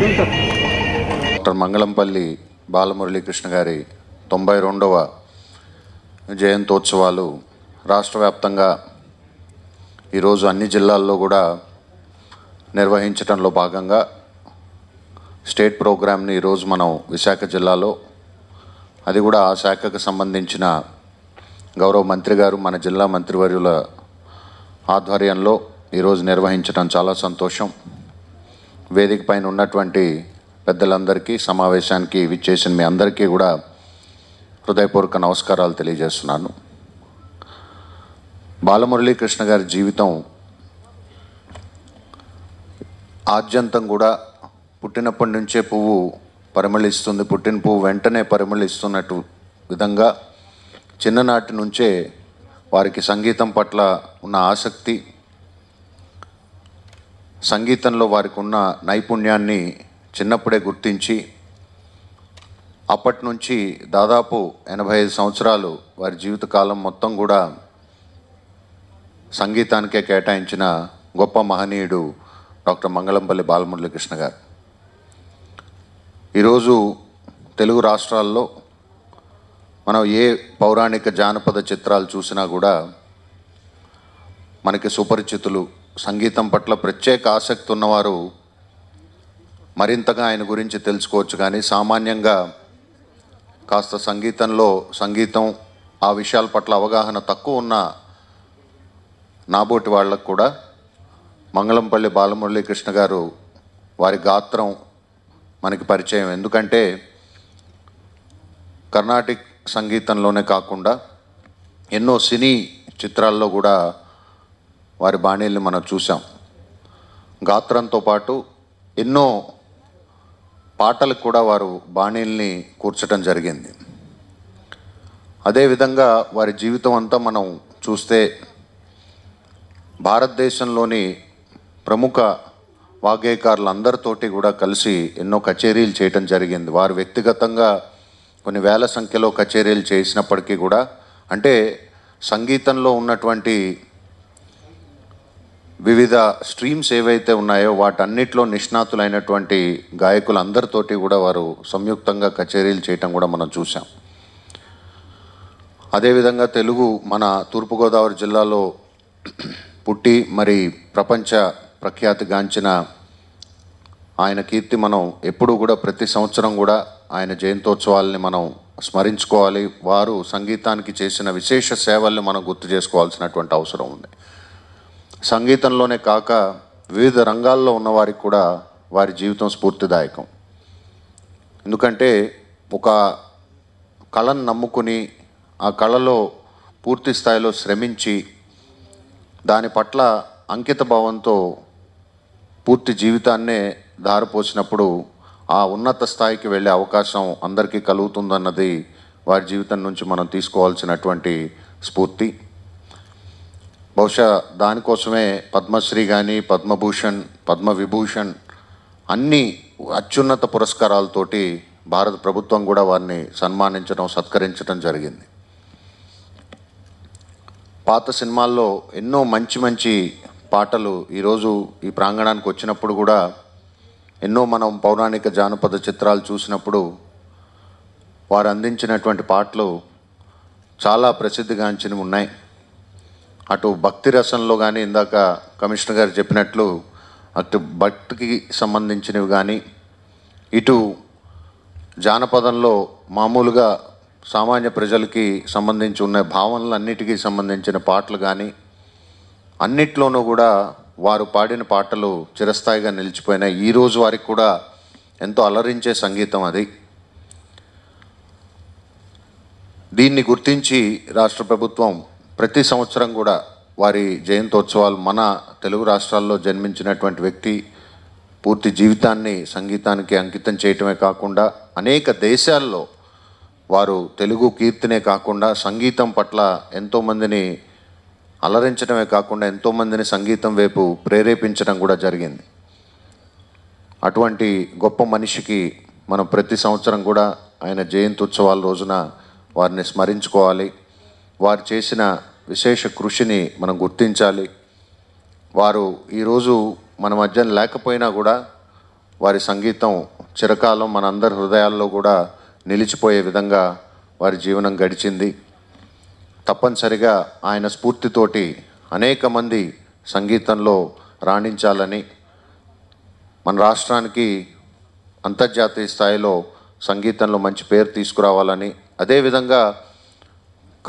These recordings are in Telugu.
డాక్టర్ మంగళంపల్లి బాలమురళీకృష్ణ గారి తొంభై రెండవ జయంతోత్సవాలు రాష్ట్ర వ్యాప్తంగా ఈరోజు అన్ని జిల్లాల్లో కూడా నిర్వహించడంలో భాగంగా స్టేట్ ప్రోగ్రామ్ని ఈరోజు మనం విశాఖ జిల్లాలో అది కూడా ఆ శాఖకు సంబంధించిన గౌరవ మంత్రి గారు మన జిల్లా మంత్రివర్యుల ఆధ్వర్యంలో ఈరోజు నిర్వహించడం చాలా సంతోషం వేదిక పైన ఉన్నటువంటి పెద్దలందరికీ సమావేశానికి విచ్చేసిన మీ అందరికీ కూడా హృదయపూర్వక నమస్కారాలు తెలియజేస్తున్నాను బాలమురళీకృష్ణ గారి జీవితం ఆద్యంతం కూడా పుట్టినప్పటి నుంచే పువ్వు పరిమళిస్తుంది పుట్టిన పువ్వు వెంటనే పరిమళిస్తున్నట్టు విధంగా చిన్ననాటి నుంచే వారికి సంగీతం పట్ల ఉన్న ఆసక్తి సంగీతంలో వారికి ఉన్న నైపుణ్యాన్ని చిన్నప్పుడే గుర్తించి అప్పటి నుంచి దాదాపు ఎనభై ఐదు సంవత్సరాలు వారి జీవితకాలం మొత్తం కూడా సంగీతానికే కేటాయించిన గొప్ప మహనీయుడు డాక్టర్ మంగళంపల్లి బాలమురళీకృష్ణ గారు ఈరోజు తెలుగు రాష్ట్రాల్లో మనం ఏ పౌరాణిక జానపద చిత్రాలు చూసినా కూడా మనకి సుపరిచితులు సంగీతం పట్ల ప్రత్యేక ఆసక్తి ఉన్నవారు మరింతగా ఆయన గురించి తెలుసుకోవచ్చు కానీ సామాన్యంగా కాస్త సంగీతంలో సంగీతం ఆ విషయాల పట్ల అవగాహన తక్కువ ఉన్న నాబోటి వాళ్ళకు కూడా మంగళంపల్లి బాలమురళీకృష్ణ గారు వారి గాత్రం మనకి పరిచయం ఎందుకంటే కర్ణాటిక్ సంగీతంలోనే కాకుండా ఎన్నో సినీ చిత్రాల్లో కూడా వారి బాణీల్ని మనం చూసాం గాత్రంతో పాటు ఎన్నో పాటలకు కూడా వారు బాణీల్ని కూర్చడం జరిగింది అదేవిధంగా వారి జీవితం అంతా మనం చూస్తే భారతదేశంలోని ప్రముఖ వాగ్గేయకారులందరితోటి కూడా కలిసి ఎన్నో కచేరీలు చేయటం జరిగింది వారు వ్యక్తిగతంగా కొన్ని వేల సంఖ్యలో కచేరీలు చేసినప్పటికీ కూడా అంటే సంగీతంలో ఉన్నటువంటి వివిధ స్ట్రీమ్స్ ఏవైతే ఉన్నాయో వాటన్నిటిలో నిష్ణాతులైనటువంటి గాయకులందరితోటి కూడా వారు సంయుక్తంగా కచేరీలు చేయటం కూడా మనం చూసాం అదేవిధంగా తెలుగు మన తూర్పుగోదావరి జిల్లాలో పుట్టి మరి ప్రపంచ ప్రఖ్యాతిగాంచిన ఆయన కీర్తి మనం ఎప్పుడూ కూడా ప్రతి సంవత్సరం కూడా ఆయన జయంతోత్సవాల్ని మనం స్మరించుకోవాలి వారు సంగీతానికి చేసిన విశేష సేవల్ని మనం గుర్తు చేసుకోవాల్సినటువంటి అవసరం ఉంది సంగీతంలోనే కాక వివిధ రంగాల్లో ఉన్నవారికి కూడా వారి జీవితం స్ఫూర్తిదాయకం ఎందుకంటే ఒక కళను నమ్ముకుని ఆ కళలో పూర్తి స్థాయిలో శ్రమించి దాని పట్ల అంకిత భావంతో పూర్తి జీవితాన్నే దారిపోసినప్పుడు ఆ ఉన్నత స్థాయికి వెళ్ళే అవకాశం అందరికీ కలుగుతుందన్నది వారి జీవితం నుంచి మనం తీసుకోవాల్సినటువంటి స్ఫూర్తి బహుశా దానికోసమే పద్మశ్రీ కానీ పద్మభూషణ్ పద్మవిభూషణ్ అన్ని అత్యున్నత పురస్కారాలతోటి భారత ప్రభుత్వం కూడా వారిని సన్మానించడం సత్కరించడం జరిగింది పాత సినిమాల్లో ఎన్నో మంచి మంచి పాటలు ఈరోజు ఈ ప్రాంగణానికి వచ్చినప్పుడు కూడా ఎన్నో మనం పౌరాణిక జానపద చిత్రాలు చూసినప్పుడు వారు అందించినటువంటి పాటలు చాలా ప్రసిద్ధిగాంచినవి ఉన్నాయి అటు భక్తి రసంలో కానీ ఇందాక కమిషనర్ గారు చెప్పినట్లు అటు భక్తికి సంబంధించినవి కానీ ఇటు జానపదంలో మామూలుగా సామాన్య ప్రజలకి సంబంధించి ఉన్న భావనలన్నిటికీ సంబంధించిన పాటలు కానీ అన్నిట్లోనూ కూడా వారు పాడిన పాటలు చిరస్థాయిగా నిలిచిపోయినాయి ఈరోజు వారికి కూడా ఎంతో అలరించే సంగీతం అది దీన్ని గుర్తించి రాష్ట్ర ప్రభుత్వం ప్రతి సంవత్సరం కూడా వారి జయంతోత్సవాలు మన తెలుగు రాష్ట్రాల్లో జన్మించినటువంటి వ్యక్తి పూర్తి జీవితాన్ని సంగీతానికి అంకితం చేయటమే కాకుండా అనేక దేశాల్లో వారు తెలుగు కీర్తినే కాకుండా సంగీతం పట్ల ఎంతోమందిని అలరించడమే కాకుండా ఎంతోమందిని సంగీతం వైపు ప్రేరేపించడం కూడా జరిగింది అటువంటి గొప్ప మనిషికి మనం ప్రతి సంవత్సరం కూడా ఆయన జయంతి ఉత్సవాల రోజున వారిని స్మరించుకోవాలి వారు చేసిన విశేష కృషిని మనం గుర్తించాలి వారు ఈరోజు మన మధ్య లేకపోయినా కూడా వారి సంగీతం చిరకాలం మనందరి హృదయాల్లో కూడా నిలిచిపోయే విధంగా వారి జీవనం గడిచింది తప్పనిసరిగా ఆయన స్ఫూర్తితోటి అనేక మంది సంగీతంలో రాణించాలని మన రాష్ట్రానికి అంతర్జాతీయ స్థాయిలో సంగీతంలో మంచి పేరు తీసుకురావాలని అదేవిధంగా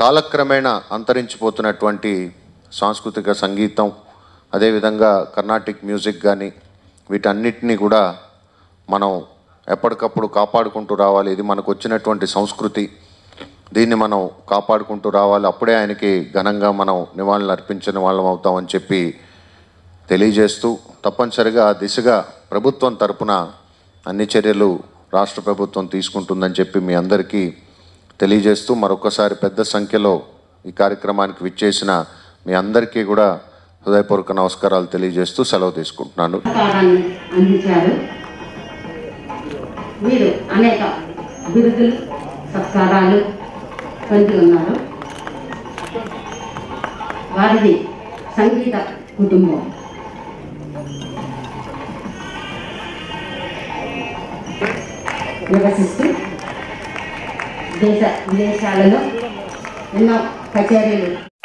కాలక్రమేణా అంతరించిపోతున్నటువంటి సాంస్కృతిక సంగీతం అదేవిధంగా కర్ణాటిక్ మ్యూజిక్ కానీ వీటన్నిటినీ కూడా మనం ఎప్పటికప్పుడు కాపాడుకుంటూ రావాలి ఇది మనకు వచ్చినటువంటి సంస్కృతి దీన్ని మనం కాపాడుకుంటూ రావాలి అప్పుడే ఆయనకి ఘనంగా మనం నివాళులు అర్పించిన వాళ్ళం అవుతామని చెప్పి తెలియజేస్తూ తప్పనిసరిగా ఆ దిశగా ప్రభుత్వం తరపున అన్ని చర్యలు రాష్ట్ర ప్రభుత్వం తీసుకుంటుందని చెప్పి మీ అందరికీ తెలియజేస్తూ మరొకసారి పెద్ద సంఖ్యలో ఈ కార్యక్రమానికి విచ్చేసిన మీ అందరికీ కూడా హృదయపూర్వక నమస్కారాలు తెలియజేస్తూ సెలవు తీసుకుంటున్నాను సత్కారాలు పంతులు ఉన్నారు వారిది సంగీత కుటుంబం నివసిస్తూ దేశ విదేశాలలో ఎన్నో కచేరీలు